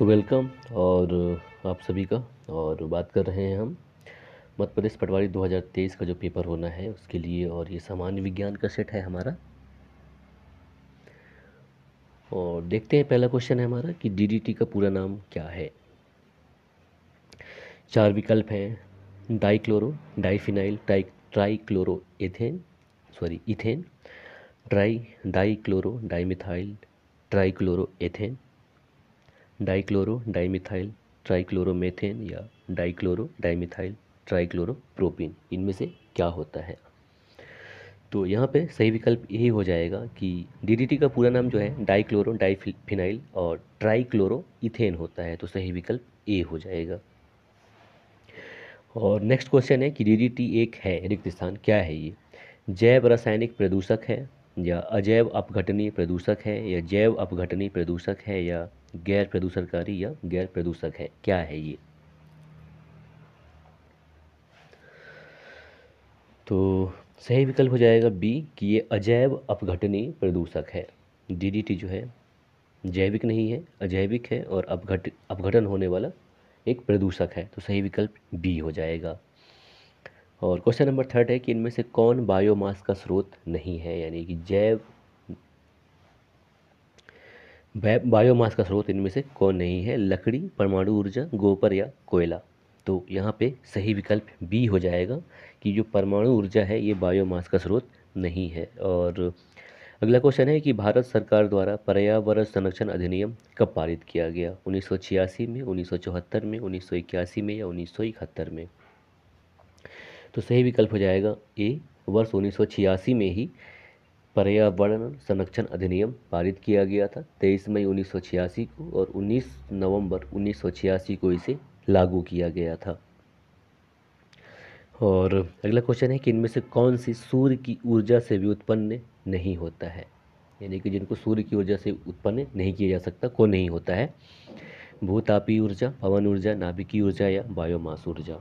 तो वेलकम और आप सभी का और बात कर रहे हैं हम मध्य प्रदेश पटवारी 2023 का जो पेपर होना है उसके लिए और ये सामान्य विज्ञान का सेट है हमारा और देखते हैं पहला क्वेश्चन है हमारा कि डीडीटी का पूरा नाम क्या है चार विकल्प हैं डाइक्लोरो डाइफिनाइल टाइ trichloro ethane sorry ethane tri dichloro dimethyl trichloro ethane dichloro dimethyl trichloromethane या डाइक्लोरो डाइमिथाइल ट्राइक्लोरो प्रोपिन इनमें से क्या होता है तो यहाँ पे सही विकल्प यही हो जाएगा कि डीडीटी का पूरा नाम जो है डाइक्लोरो डाइफिनाइल और ट्राइक्लोरो इथेन होता है तो सही विकल्प ए हो जाएगा और नेक्स्ट क्वेश्चन है कि डीडीटी एक है रिक्त स्थान क्या है ये जैव रासायनिक प्रदूषक है या अजैव अपघटनीय प्रदूषक है या जैव अपघटनीय प्रदूषक है या गैर प्रदूषणकारी या गैर प्रदूषक है क्या है ये तो सही विकल्प हो जाएगा बी कि ये अजैव अपघटनीय प्रदूषक है डीडीटी जो है जैविक नहीं है अजैविक है और अपघट अपघटन होने वाला एक प्रदूषक है तो सही विकल्प बी हो जाएगा और क्वेश्चन नंबर थर्ड है कि इनमें से कौन बायोमास का स्रोत नहीं है यानी कि जैव बायोमास का स्रोत इनमें से कौन नहीं है लकड़ी परमाणु ऊर्जा गोबर या कोयला तो यहाँ पे सही विकल्प बी हो जाएगा कि जो परमाणु ऊर्जा है ये बायोमास का स्रोत नहीं है और अगला क्वेश्चन है कि भारत सरकार द्वारा पर्यावरण संरक्षण अधिनियम कब पारित किया गया उन्नीस में उन्नीस में उन्नीस में या उन्नीस में तो सही विकल्प हो जाएगा ए वर्ष उन्नीस में ही पर्यावरण संरक्षण अधिनियम पारित किया गया था तेईस मई उन्नीस सौ छियासी को और उन्नीस नवंबर उन्नीस सौ छियासी को इसे लागू किया गया था और अगला क्वेश्चन है कि इनमें से कौन सी सूर्य की ऊर्जा से भी उत्पन्न नहीं होता है यानी कि जिनको सूर्य की ऊर्जा से उत्पन्न नहीं किया जा सकता को नहीं होता है भूतापीय ऊर्जा पवन ऊर्जा नाभिकीय ऊर्जा या बायोमास ऊर्जा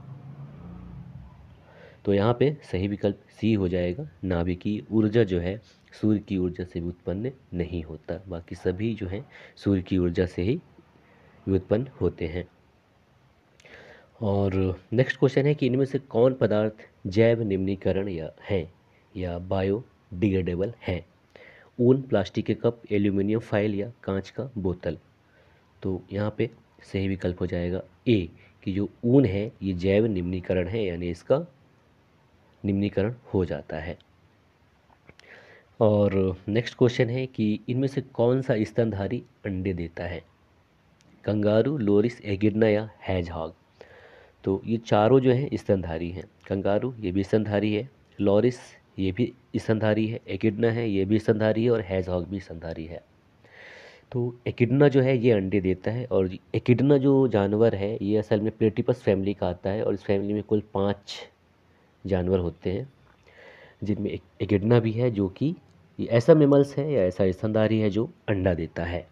तो यहाँ पे सही विकल्प सी हो जाएगा नाभिकीय ऊर्जा जो है सूर्य की ऊर्जा से उत्पन्न नहीं होता बाकी सभी जो हैं सूर्य की ऊर्जा से ही उत्पन्न होते हैं और नेक्स्ट क्वेश्चन है कि इनमें से कौन पदार्थ जैव निम्नीकरण या हैं या बायोडिग्रेडेबल हैं ऊन प्लास्टिक के कप एल्यूमिनियम फाइल या कांच का बोतल तो यहाँ पे सही विकल्प हो जाएगा ए कि जो ऊन है ये जैव निम्नीकरण है यानी इसका निम्नीकरण हो जाता है और नेक्स्ट क्वेश्चन है कि इनमें से कौन सा स्तनधारी अंडे देता है कंगारू लोरिस एगिडना या हैजहॉग तो ये चारों जो हैं स्तनधारी हैं कंगारू ये भी स्तनधारी है लोरिस ये भी स्तनधारी है एकिडना है ये भी स्तनधारी है और हैजहॉग भी स्तनधारी है तो एकिडना जो है ये अंडे देता है और एकिडना जो जानवर है ये असल में प्लेटिपस फैमिली का आता है और इस फैमिली में कुल पाँच जानवर होते हैं जिनमें एक एगिडना भी है जो कि ये ऐसा मेमल्स है या ऐसा स्तनधारी है जो अंडा देता है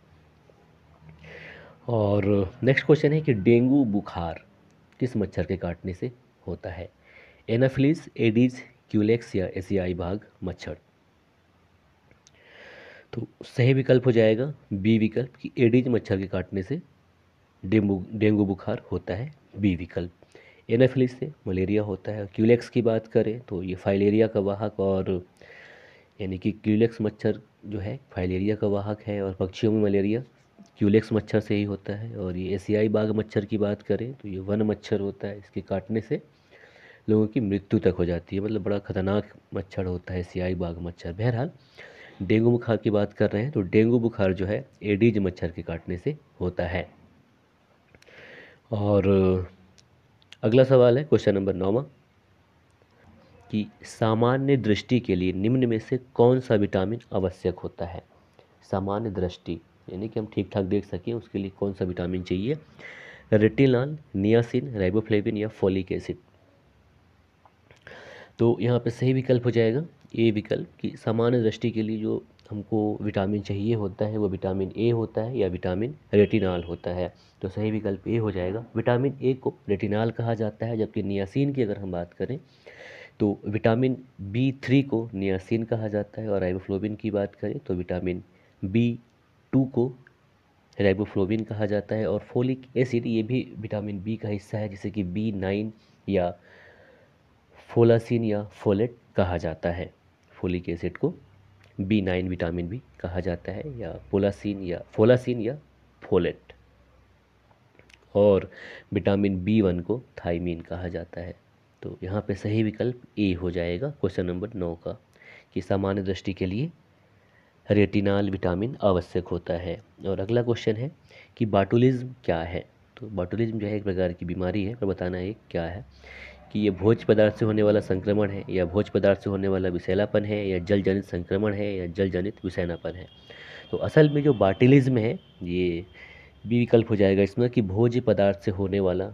और नेक्स्ट क्वेश्चन है कि डेंगू बुखार किस मच्छर के काटने से होता है एनाफिलिस एडीज क्यूलेक्स या एसियाई भाग मच्छर तो सही विकल्प हो जाएगा बी विकल्प कि एडीज मच्छर के काटने से डेंगू डेंगू बुखार होता है बी विकल्प एनाफिलिस से मलेरिया होता है क्यूलेक्स की बात करें तो ये फाइलेरिया का वाहक और यानी कि क्यूलेक्स मच्छर जो है फाइलेरिया का वाहक है और पक्षियों में मलेरिया क्यूलेक्स मच्छर से ही होता है और ये एशियाई बाघ मच्छर की बात करें तो ये वन मच्छर होता है इसके काटने से लोगों की मृत्यु तक हो जाती है मतलब बड़ा ख़तरनाक मच्छर होता है एशियाई बाघ मच्छर बहरहाल डेंगू बुखार की बात कर रहे हैं तो डेंगू बुखार जो है एडीज मच्छर के काटने से होता है और अगला सवाल है क्वेश्चन नंबर नौवा कि सामान्य दृष्टि के लिए निम्न में से कौन सा विटामिन आवश्यक होता है सामान्य दृष्टि यानी कि हम ठीक ठाक देख सकें उसके लिए कौन सा विटामिन चाहिए रेटिनॉल नियासिन राइबोफ्लेविन या फोलिक एसिड तो यहाँ पे सही विकल्प हो जाएगा ए विकल्प कि सामान्य दृष्टि के लिए जो हमको विटामिन चाहिए होता है वो विटामिन ए होता है या विटामिन रेटिनॉल होता है तो सही विकल्प ए हो जाएगा विटामिन ए को रेटिनॉल कहा जाता है जबकि नियासिन की अगर हम बात करें तो विटामिन बी थ्री को नियासिन कहा जाता है और राइबोफ्लोबिन की बात करें तो विटामिन बी टू को राइबोफ्लोबिन कहा जाता है और फोलिक एसिड ये भी विटामिन बी का हिस्सा है जिसे कि बी नाइन या फोलासिन या फोलेट कहा जाता है फोलिक एसिड को बी नाइन विटामिन भी कहा जाता है या पोलासिन या फोलासिन या फोलेट और विटामिन बी वन को थाइमिन कहा जाता है तो यहाँ पे सही विकल्प ए हो जाएगा क्वेश्चन नंबर नौ का कि सामान्य दृष्टि के लिए रेटिनाल विटामिन आवश्यक होता है और अगला क्वेश्चन है कि बाटुलिज्म क्या है तो बाटुलिज्म जो है एक प्रकार की बीमारी है पर बताना है क्या है कि ये भोज पदार्थ से होने वाला संक्रमण है या भोज पदार्थ से होने वाला विषैलापन है या जल जनित संक्रमण है या जल जनित विषैलापन है तो असल में जो बाटिलिज्म है ये भी विकल्प हो जाएगा इसमें कि भोज पदार्थ से होने वाला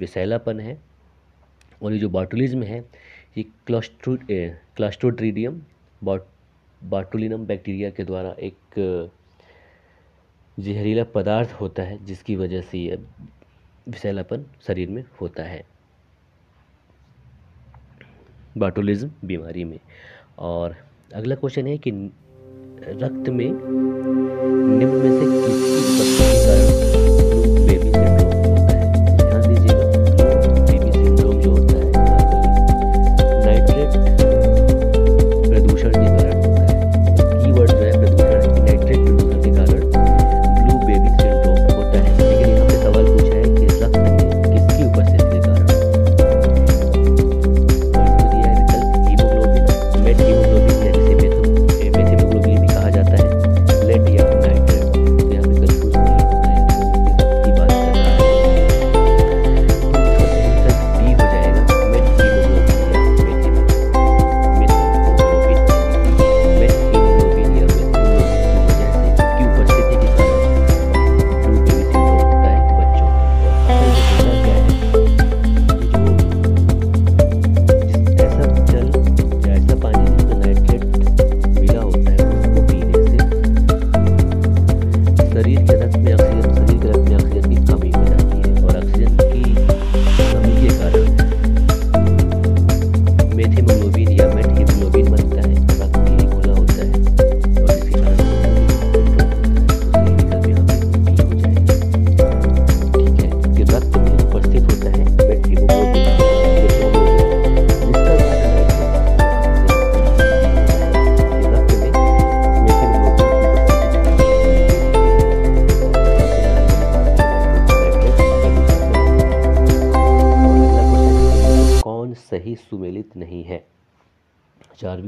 विषैलापन है और ये जो बाटुलिज्म है ये क्लास्ट्रो क्लस्ट्रोट्रीडियम बाटुलिनम बैक्टीरिया के द्वारा एक जहरीला पदार्थ होता है जिसकी वजह से यह विषैलापन शरीर में होता है बाटोलिज्म बीमारी में और अगला क्वेश्चन है कि रक्त में निम्न में से किसकी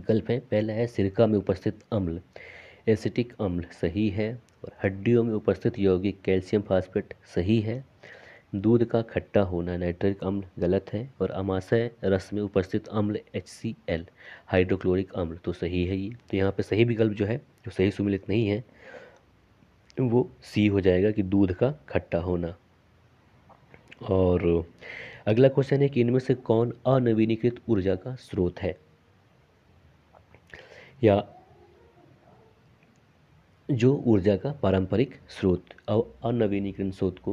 विकल्प हैं पहला है सिरका में उपस्थित अम्ल एसिटिक अम्ल सही है और हड्डियों में उपस्थित यौगिक कैल्शियम फास्फेट सही है दूध का खट्टा होना नाइट्रिक अम्ल गलत है और अमाशय रस में उपस्थित अम्ल एच सी एल हाइड्रोक्लोरिक अम्ल तो सही है ये तो यहाँ पे सही विकल्प जो है जो सही सुमिलित नहीं है वो सी हो जाएगा कि दूध का खट्टा होना और अगला क्वेश्चन है कि इनमें से कौन अनवीनीकृत ऊर्जा का स्रोत है या जो ऊर्जा का पारंपरिक स्रोत और अनवीनीकरण स्रोत को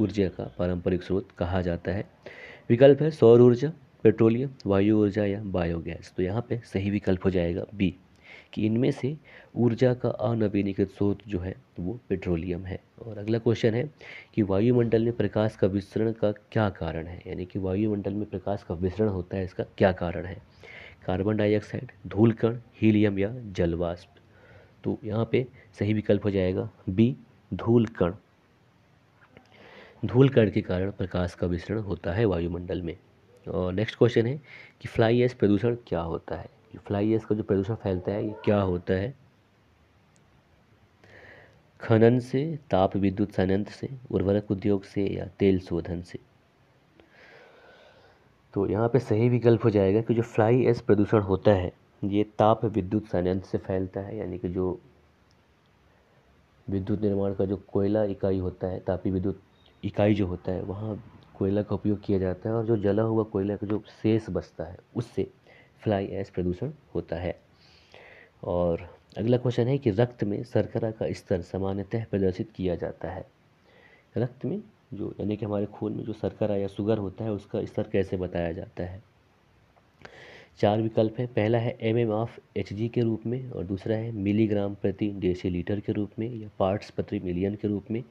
ऊर्जा का पारंपरिक स्रोत कहा जाता है विकल्प है सौर ऊर्जा पेट्रोलियम वायु ऊर्जा या बायोगैस तो यहाँ पे सही विकल्प हो जाएगा बी कि इनमें से ऊर्जा का अनवीनीकृत स्रोत जो है वो पेट्रोलियम है और अगला क्वेश्चन है कि वायुमंडल में प्रकाश का विसरण का क्या कारण है यानी कि वायुमंडल में प्रकाश का विसरण होता है इसका क्या कारण है कार्बन डाइऑक्साइड धूलकण हीलियम या जलवाष्प तो यहाँ पे सही विकल्प हो जाएगा बी धूलकण धूलकण के कारण प्रकाश का विसरण होता है वायुमंडल में और नेक्स्ट क्वेश्चन है कि फ्लाई एस प्रदूषण क्या होता है फ्लाई एस का जो प्रदूषण फैलता है ये क्या होता है खनन से ताप विद्युत संयंत्र से उर्वरक उद्योग से या तेल शोधन से तो यहाँ पे सही विकल्प हो जाएगा कि जो फ्लाई एस प्रदूषण होता है ये ताप विद्युत संयंत्र से फैलता है यानी कि जो विद्युत निर्माण का जो कोयला इकाई होता है तापी विद्युत इकाई जो होता है वहाँ कोयला का उपयोग किया जाता है और जो जला हुआ कोयला का जो शेष बचता है उससे फ्लाई एस प्रदूषण होता है और अगला क्वेश्चन है कि रक्त में शर्करा का स्तर सामान्यतः प्रदर्शित किया जाता है रक्त में जो यानी कि हमारे खून में जो शर्करा या शुगर होता है उसका स्तर कैसे बताया जाता है चार विकल्प है पहला है M M of H G के रूप में और दूसरा है मिलीग्राम प्रति डेसी लीटर के रूप में या पार्ट्स प्रति मिलियन के रूप में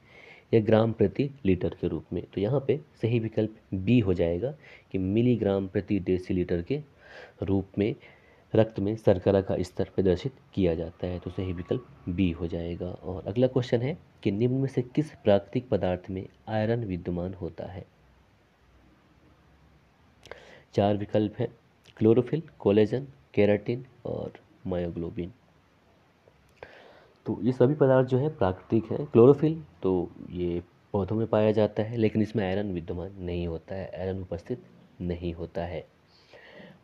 या ग्राम प्रति लीटर के रूप में तो यहाँ पे सही विकल्प बी हो जाएगा कि मिलीग्राम प्रति डेसी लीटर के रूप में रक्त में सरकरा का स्तर प्रदर्शित किया जाता है तो सही विकल्प बी हो जाएगा और अगला क्वेश्चन है कि निम्न में से किस प्राकृतिक पदार्थ में आयरन विद्यमान होता है चार विकल्प हैं क्लोरोफिल कोलेजन केराटिन और मायोग्लोबिन तो ये सभी पदार्थ जो है प्राकृतिक है क्लोरोफिल तो ये पौधों में पाया जाता है लेकिन इसमें आयरन विद्यमान नहीं होता है आयरन उपस्थित नहीं होता है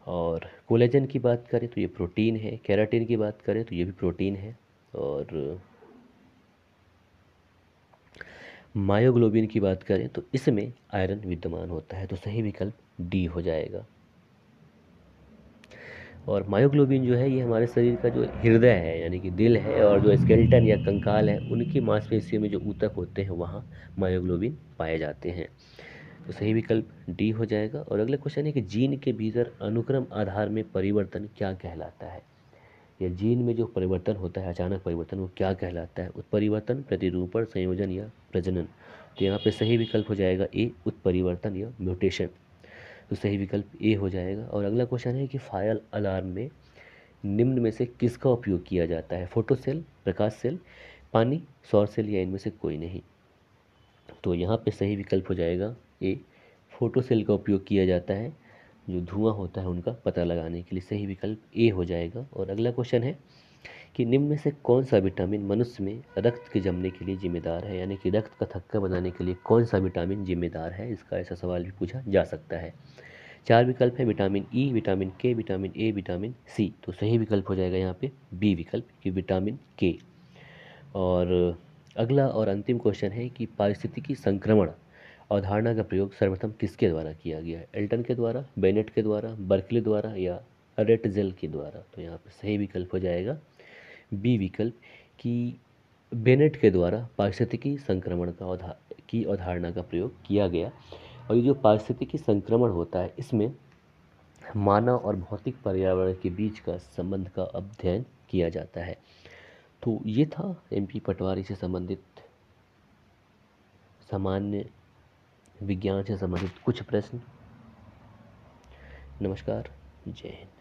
और कोलेजन की बात करें तो ये प्रोटीन है कैराटीन की बात करें तो ये भी प्रोटीन है और मायोग्लोबिन की बात करें तो इसमें आयरन विद्यमान होता है तो सही विकल्प डी हो जाएगा और मायोग्लोबिन जो है ये हमारे शरीर का जो हृदय है यानी कि दिल है और जो स्केल्टन या कंकाल है उनकी मांसपेशियों में जो ऊतक होते हैं वहाँ मायोग्लोबिन पाए जाते हैं तो सही विकल्प डी हो जाएगा और अगला क्वेश्चन है कि जीन के भीतर अनुक्रम आधार में परिवर्तन क्या कहलाता है या जीन में जो परिवर्तन होता है अचानक परिवर्तन वो क्या कहलाता है उत्परिवर्तन प्रतिरूपण संयोजन या प्रजनन तो यहाँ पे सही विकल्प हो जाएगा ए उत्परिवर्तन या म्यूटेशन तो सही विकल्प ए हो जाएगा और अगला क्वेश्चन है कि फायल अलार्म में निम्न में से किसका उपयोग किया जाता है फोटोसेल प्रकाश सेल पानी सौर सेल या इनमें से कोई नहीं तो यहाँ पे सही विकल्प हो जाएगा ए फ़ोटो सेल का उपयोग किया जाता है जो धुआं होता है उनका पता लगाने के लिए सही विकल्प ए हो जाएगा और अगला क्वेश्चन है कि निम्न में से कौन सा विटामिन मनुष्य में रक्त के जमने के लिए जिम्मेदार है यानी कि रक्त का थक्का बनाने के लिए कौन सा विटामिन जिम्मेदार है इसका ऐसा सवाल भी पूछा जा सकता है चार विकल्प है vitamin E e, vitamin K vitamin A vitamin C तो सही विकल्प हो जाएगा यहाँ पे बी विकल्प कि विटामिन के और अगला और अंतिम क्वेश्चन है कि पारिस्थितिकी संक्रमण अवधारणा का प्रयोग सर्वप्रथम किसके द्वारा किया गया है एल्टन के द्वारा बेनेट के द्वारा बर्कले द्वारा या रेटजेल के द्वारा तो यहाँ पर सही विकल्प हो जाएगा बी विकल्प कि बेनेट के द्वारा पारिस्थितिकी संक्रमण का अवधा की अवधारणा का प्रयोग किया गया और ये जो पारिस्थितिकी संक्रमण होता है इसमें मानव और भौतिक पर्यावरण के बीच का संबंध का अध्ययन किया जाता है तो ये था एमपी पटवारी से संबंधित सामान्य विज्ञान से संबंधित कुछ प्रश्न नमस्कार जय हिंद